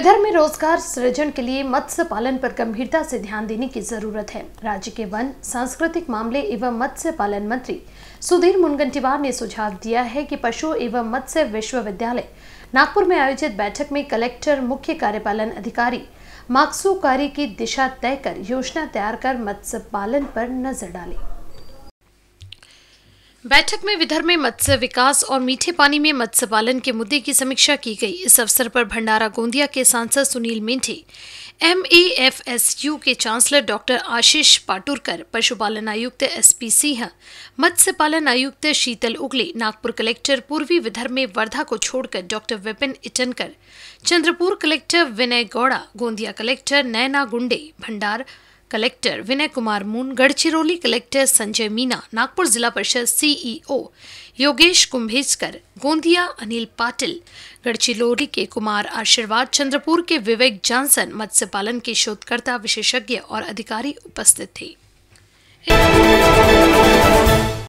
विदर्भ में रोजगार सृजन के लिए मत्स्य पालन पर गंभीरता से ध्यान देने की जरूरत है राज्य के वन सांस्कृतिक मामले एवं मत्स्य पालन मंत्री सुधीर मुनगंटीवार ने सुझाव दिया है कि पशु एवं मत्स्य विश्वविद्यालय नागपुर में आयोजित बैठक में कलेक्टर मुख्य कार्यपालन अधिकारी माक्सू कार्य की दिशा तय कर योजना तैयार कर मत्स्य पालन पर नजर डाले बैठक में विदर्भ में मत्स्य विकास और मीठे पानी में मत्स्य पालन के मुद्दे की समीक्षा की गई इस अवसर पर भंडारा गोंदिया के सांसद सुनील मिंठे एम एफ के चांसलर डॉक्टर आशीष पाटुरकर पशुपालन आयुक्त एस पी सिंह मत्स्य पालन आयुक्त शीतल उगले नागपुर कलेक्टर पूर्वी विदर्भ में वर्धा को छोड़कर doctor Vipin Itankar Chandrapur collector Vinay Gowda Gondia collector Naina Gunde Bhandara collector Vinay Kumar Moon Gadchiroli collector Sanjay Meena Nagpur Zilla Parishad CEO e Yogesh Kumbhejkar Gondia Anil Patil Gadchiroli के कुमार आशीर्वाद चंद्रपुर के विवेक जॉनसन मत्स्य पालन के शोधकर्ता विशेषज्ञ और अधिकारी उपस्थित थे